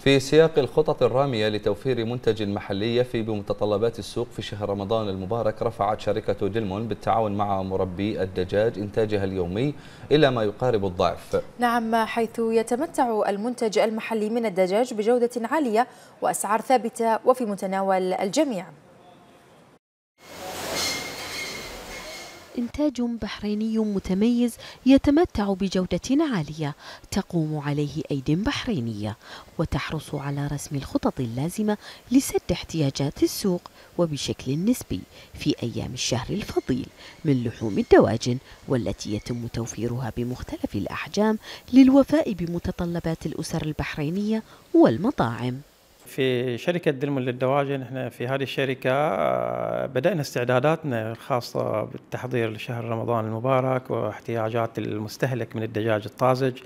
في سياق الخطط الرامية لتوفير منتج محلي يفي بمتطلبات السوق في شهر رمضان المبارك رفعت شركة دلمون بالتعاون مع مربي الدجاج إنتاجها اليومي إلى ما يقارب الضعف نعم حيث يتمتع المنتج المحلي من الدجاج بجودة عالية وأسعار ثابتة وفي متناول الجميع إنتاج بحريني متميز يتمتع بجودة عالية تقوم عليه أيد بحرينية وتحرص على رسم الخطط اللازمة لسد احتياجات السوق وبشكل نسبي في أيام الشهر الفضيل من لحوم الدواجن والتي يتم توفيرها بمختلف الأحجام للوفاء بمتطلبات الأسر البحرينية والمطاعم في شركة درمل للدواجن احنا في هذه الشركة آه، بدأنا استعداداتنا الخاصة بالتحضير لشهر رمضان المبارك واحتياجات المستهلك من الدجاج الطازج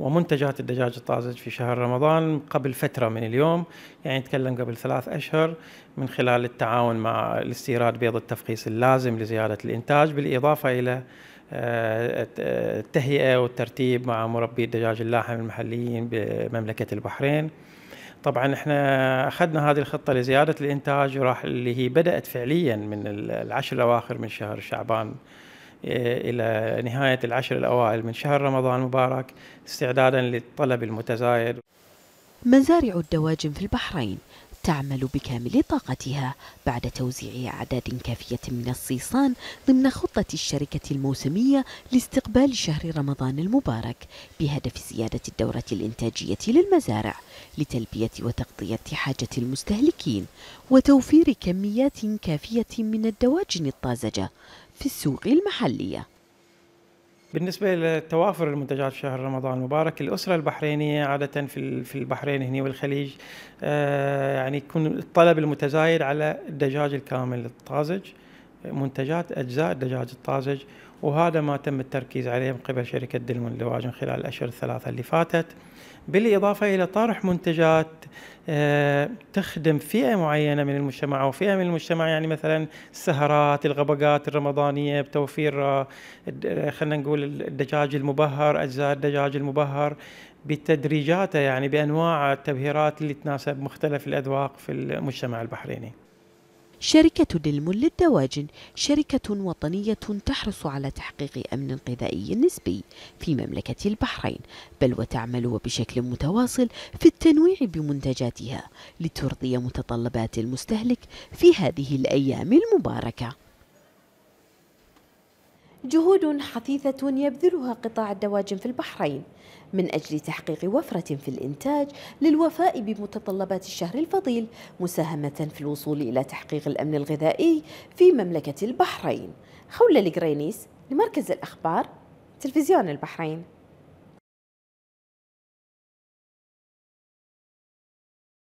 ومنتجات الدجاج الطازج في شهر رمضان قبل فترة من اليوم يعني نتكلم قبل ثلاث أشهر من خلال التعاون مع الاستيراد بيض التفخيص اللازم لزيادة الإنتاج بالإضافة إلى آه، آه، التهيئة والترتيب مع مربي الدجاج اللاحم المحليين بمملكة البحرين طبعا احنا اخذنا هذه الخطه لزياده الانتاج وراح اللي هي بدات فعليا من العشر الاواخر من شهر شعبان إيه، الى نهايه العشر الاوائل من شهر رمضان المبارك استعدادا للطلب المتزايد مزارع الدواجن في البحرين تعمل بكامل طاقتها بعد توزيع أعداد كافية من الصيصان ضمن خطة الشركة الموسمية لاستقبال شهر رمضان المبارك بهدف زيادة الدورة الإنتاجية للمزارع لتلبية وتغطية حاجة المستهلكين وتوفير كميات كافية من الدواجن الطازجة في السوق المحليه بالنسبة لتوافر المنتجات في شهر رمضان المبارك الأسرة البحرينية عادة في في البحرين هنا والخليج آه، يعني يكون الطلب المتزايد على الدجاج الكامل الطازج منتجات أجزاء الدجاج الطازج وهذا ما تم التركيز عليه من قبل شركة دلمون لواجن خلال الأشهر الثلاثة اللي فاتت بالإضافة إلى طرح منتجات آه، تخدم فئة معينة من المجتمع أو فئة من المجتمع يعني مثلا السهرات الغبقات الرمضانية بتوفير آه، آه، خلينا نقول الدجاج المبهر أجزاء الدجاج المبهر بتدريجاته يعني بأنواع التبهيرات اللي تناسب مختلف الأذواق في المجتمع البحريني شركة للمل للدواجن شركة وطنية تحرص على تحقيق أمن غذائي نسبي في مملكة البحرين بل وتعمل وبشكل متواصل في التنويع بمنتجاتها لترضي متطلبات المستهلك في هذه الأيام المباركة جهود حثيثة يبذلها قطاع الدواجن في البحرين من أجل تحقيق وفرة في الإنتاج للوفاء بمتطلبات الشهر الفضيل مساهمة في الوصول إلى تحقيق الأمن الغذائي في مملكة البحرين خولة القرينيس لمركز الأخبار تلفزيون البحرين